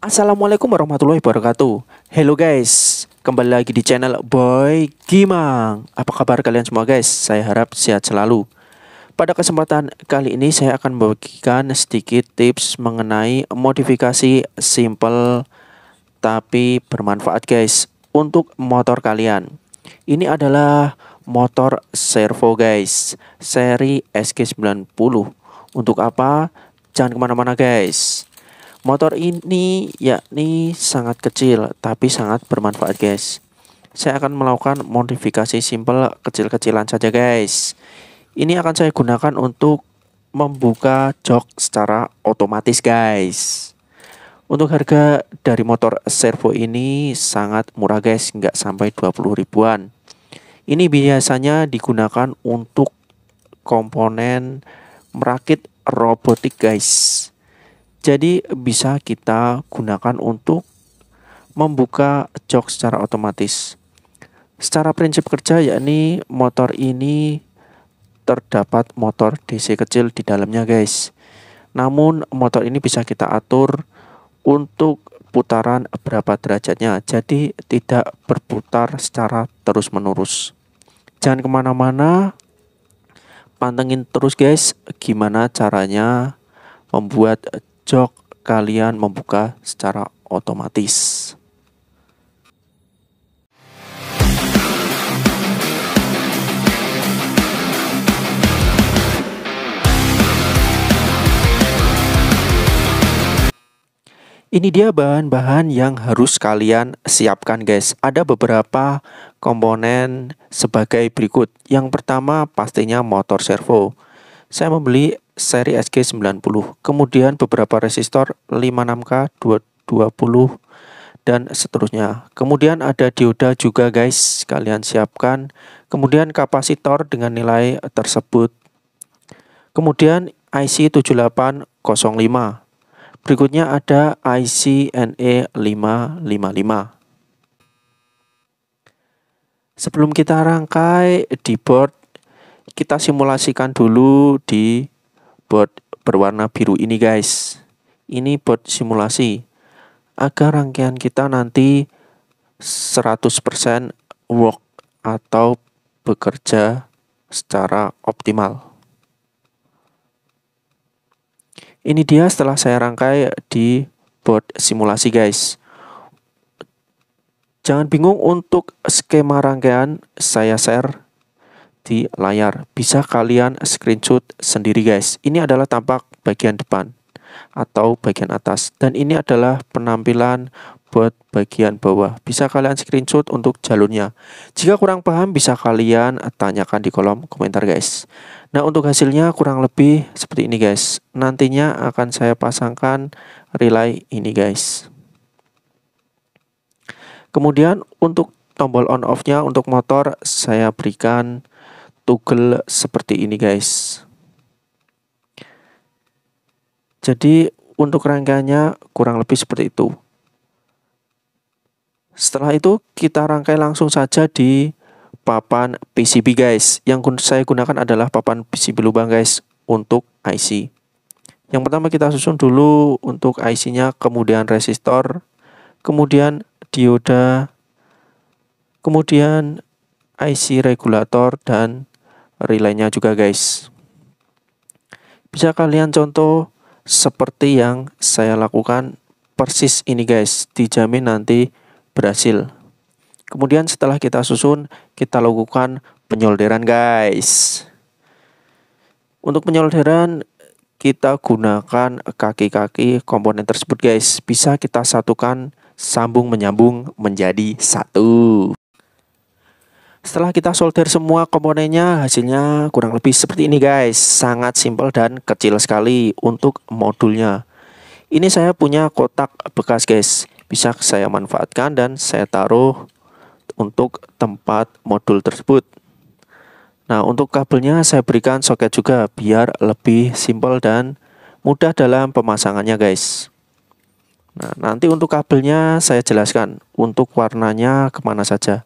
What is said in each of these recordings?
Assalamualaikum warahmatullahi wabarakatuh Hello guys Kembali lagi di channel Boy Gimang Apa kabar kalian semua guys? Saya harap sehat selalu Pada kesempatan kali ini saya akan membagikan sedikit tips mengenai modifikasi simple tapi bermanfaat guys Untuk motor kalian Ini adalah motor servo guys Seri sk 90 Untuk apa? Jangan kemana-mana guys Motor ini yakni sangat kecil tapi sangat bermanfaat guys. Saya akan melakukan modifikasi simple kecil-kecilan saja guys. Ini akan saya gunakan untuk membuka jok secara otomatis guys. Untuk harga dari motor servo ini sangat murah guys, nggak sampai 20 ribuan. Ini biasanya digunakan untuk komponen merakit robotik guys. Jadi bisa kita gunakan untuk membuka jok secara otomatis. Secara prinsip kerja yakni motor ini terdapat motor DC kecil di dalamnya guys. Namun motor ini bisa kita atur untuk putaran berapa derajatnya jadi tidak berputar secara terus menerus jangan kemana-mana pantengin terus guys gimana caranya membuat Jok kalian membuka secara otomatis. Ini dia bahan-bahan yang harus kalian siapkan guys. Ada beberapa komponen sebagai berikut. Yang pertama pastinya motor servo. Saya membeli seri SG90, kemudian beberapa resistor 56K 220 dan seterusnya. Kemudian ada dioda juga guys, kalian siapkan. Kemudian kapasitor dengan nilai tersebut. Kemudian IC 7805. Berikutnya ada IC NE555. Sebelum kita rangkai di board, kita simulasikan dulu di board berwarna biru ini guys ini board simulasi agar rangkaian kita nanti 100% work atau bekerja secara optimal ini dia setelah saya rangkai di board simulasi guys jangan bingung untuk skema rangkaian saya share di layar. Bisa kalian screenshot sendiri guys. Ini adalah tampak bagian depan atau bagian atas. Dan ini adalah penampilan buat bagian bawah. Bisa kalian screenshot untuk jalurnya. Jika kurang paham bisa kalian tanyakan di kolom komentar guys. Nah, untuk hasilnya kurang lebih seperti ini guys. Nantinya akan saya pasangkan relay ini guys. Kemudian untuk tombol on off-nya untuk motor saya berikan tugel seperti ini guys jadi untuk rangkaiannya kurang lebih seperti itu setelah itu kita rangkai langsung saja di papan PCB guys yang saya gunakan adalah papan PCB lubang guys untuk IC yang pertama kita susun dulu untuk IC-nya kemudian resistor kemudian dioda kemudian IC regulator dan relaynya juga guys. Bisa kalian contoh seperti yang saya lakukan persis ini guys, dijamin nanti berhasil. Kemudian setelah kita susun, kita lakukan penyolderan guys. Untuk penyolderan kita gunakan kaki-kaki komponen tersebut guys. Bisa kita satukan sambung menyambung menjadi satu. Setelah kita solder semua komponennya, hasilnya kurang lebih seperti ini guys. Sangat simpel dan kecil sekali untuk modulnya. Ini saya punya kotak bekas guys. Bisa saya manfaatkan dan saya taruh untuk tempat modul tersebut. Nah, untuk kabelnya saya berikan soket juga biar lebih simpel dan mudah dalam pemasangannya guys. Nah, nanti untuk kabelnya saya jelaskan untuk warnanya kemana saja.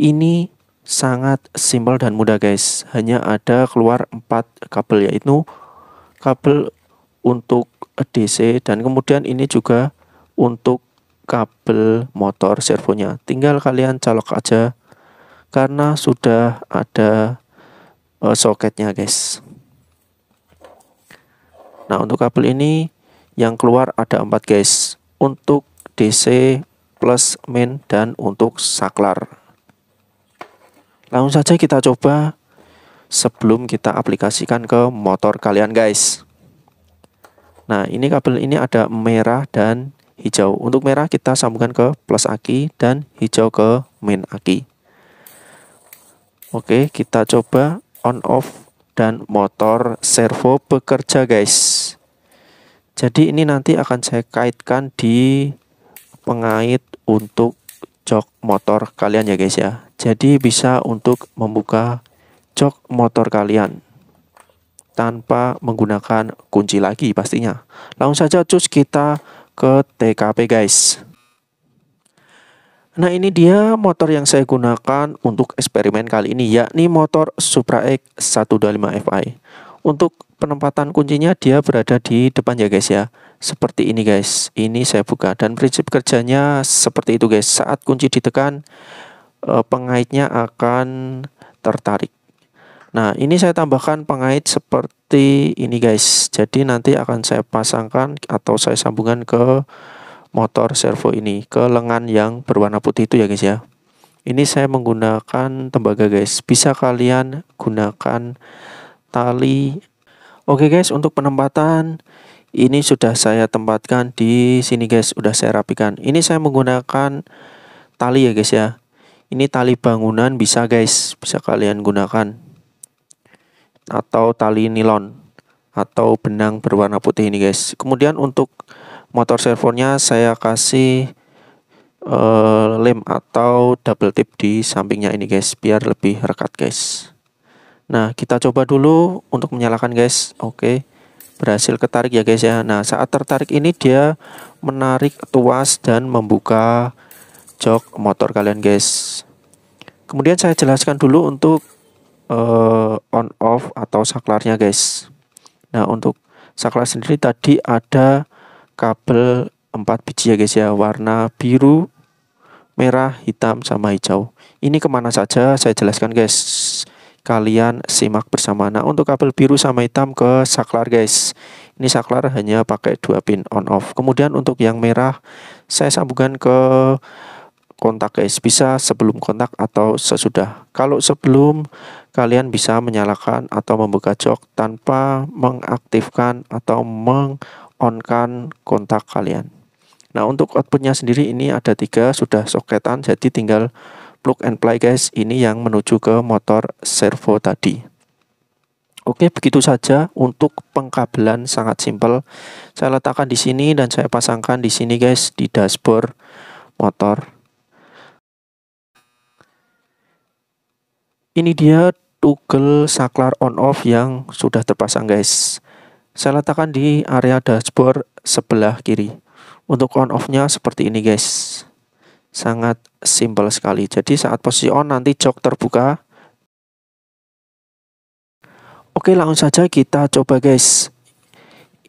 Ini sangat simpel dan mudah guys. Hanya ada keluar empat kabel yaitu kabel untuk DC dan kemudian ini juga untuk kabel motor servonya. Tinggal kalian colok aja karena sudah ada uh, soketnya guys. Nah, untuk kabel ini yang keluar ada empat guys. Untuk DC plus main dan untuk saklar. Langsung saja kita coba sebelum kita aplikasikan ke motor kalian guys. Nah, ini kabel ini ada merah dan hijau. Untuk merah kita sambungkan ke plus aki dan hijau ke main aki. Oke, kita coba on off dan motor servo bekerja guys. Jadi ini nanti akan saya kaitkan di pengait untuk jok motor kalian ya guys ya. Jadi bisa untuk membuka jok motor kalian tanpa menggunakan kunci lagi pastinya. Langsung saja cus kita ke TKP guys. Nah ini dia motor yang saya gunakan untuk eksperimen kali ini yakni motor Supra X 125 Fi. Untuk penempatan kuncinya dia berada di depan ya guys ya. Seperti ini guys. Ini saya buka dan prinsip kerjanya seperti itu guys. Saat kunci ditekan Eh, pengaitnya akan tertarik. Nah, ini saya tambahkan pengait seperti ini guys. Jadi nanti akan saya pasangkan atau saya sambungkan ke motor servo ini, ke lengan yang berwarna putih itu ya guys ya. Ini saya menggunakan tembaga guys. Bisa kalian gunakan tali. Oke guys, untuk penempatan ini sudah saya tempatkan di sini guys, sudah saya rapikan. Ini saya menggunakan tali ya guys ya. Ini tali bangunan bisa guys, bisa kalian gunakan. Atau tali nilon atau benang berwarna putih ini guys. Kemudian untuk motor servonya saya kasih uh, lem atau double tip di sampingnya ini guys, biar lebih rekat guys. Nah, kita coba dulu untuk menyalakan guys. Oke. berhasil ketarik ya guys ya. Nah saat tertarik ini dia menarik tuas dan membuka jok motor kalian guys kemudian saya jelaskan dulu untuk uh, on off atau saklarnya guys nah untuk saklar sendiri tadi ada kabel 4 biji ya guys ya warna biru merah hitam sama hijau ini kemana saja saya jelaskan guys kalian simak bersama nah untuk kabel biru sama hitam ke saklar guys ini saklar hanya pakai dua pin on off kemudian untuk yang merah saya sambungkan ke kontak guys bisa sebelum kontak atau sesudah kalau sebelum kalian bisa menyalakan atau membuka jok tanpa mengaktifkan atau mengonkan kontak kalian nah untuk outputnya sendiri ini ada tiga sudah soketan jadi tinggal plug and play guys ini yang menuju ke motor servo tadi Oke, begitu saja untuk pengkabelan sangat simpel. Saya letakkan di sini dan saya pasangkan di sini guys di dashboard motor Ini dia toggle saklar on off yang sudah terpasang guys. Saya letakkan di area dashboard sebelah kiri. Untuk on off-nya seperti ini guys. Sangat simpel sekali. Jadi saat posisi on nanti jok terbuka. Oke langsung saja kita coba guys.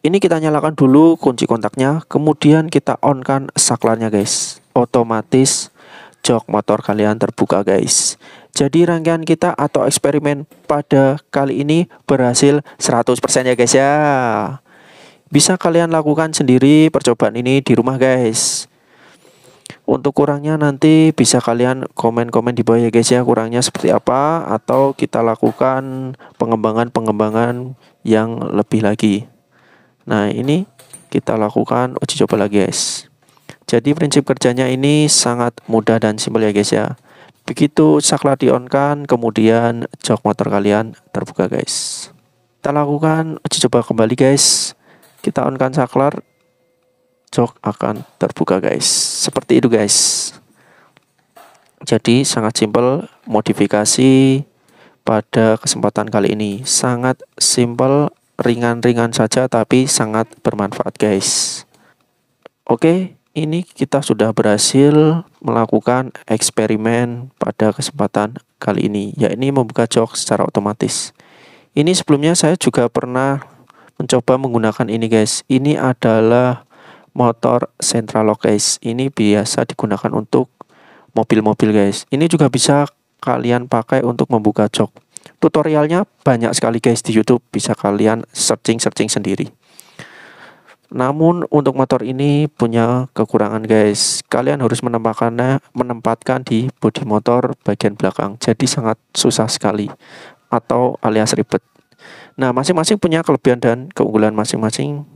Ini kita nyalakan dulu kunci kontaknya, kemudian kita on kan saklarnya guys. Otomatis jok motor kalian terbuka guys. Jadi rangkaian kita atau eksperimen pada kali ini berhasil 100% ya guys ya. Bisa kalian lakukan sendiri percobaan ini di rumah guys. Untuk kurangnya nanti bisa kalian komen-komen di bawah ya guys ya kurangnya seperti apa atau kita lakukan pengembangan-pengembangan yang lebih lagi. Nah ini kita lakukan uji coba lagi guys. Jadi prinsip kerjanya ini sangat mudah dan simpel ya guys ya. Begitu saklar di on kan, kemudian jok motor kalian terbuka guys. Kita lakukan uji coba kembali guys. Kita on kan saklar, jok akan terbuka guys. Seperti itu guys. Jadi sangat simpel modifikasi pada kesempatan kali ini. Sangat simpel, ringan-ringan saja tapi sangat bermanfaat guys. Oke. Okay? ini kita sudah berhasil melakukan eksperimen pada kesempatan kali ini, yakni membuka jok secara otomatis. Ini sebelumnya saya juga pernah mencoba menggunakan ini guys. Ini adalah motor central lock guys. Ini biasa digunakan untuk mobil-mobil guys. Ini juga bisa kalian pakai untuk membuka jok. Tutorialnya banyak sekali guys di YouTube, bisa kalian searching-searching sendiri. Namun untuk motor ini punya kekurangan guys. Kalian harus menempatkannya menempatkan di bodi motor bagian belakang. Jadi sangat susah sekali atau alias ribet. Nah, masing-masing punya kelebihan dan keunggulan masing-masing.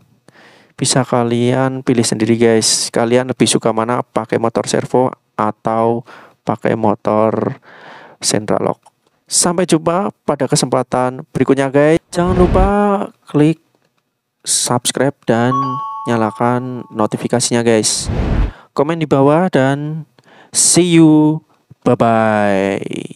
Bisa kalian pilih sendiri guys. Kalian lebih suka mana pakai motor servo atau pakai motor central lock. Sampai jumpa pada kesempatan berikutnya guys. Jangan lupa klik subscribe dan nyalakan notifikasinya guys. Komen di bawah dan see you. Bye-bye.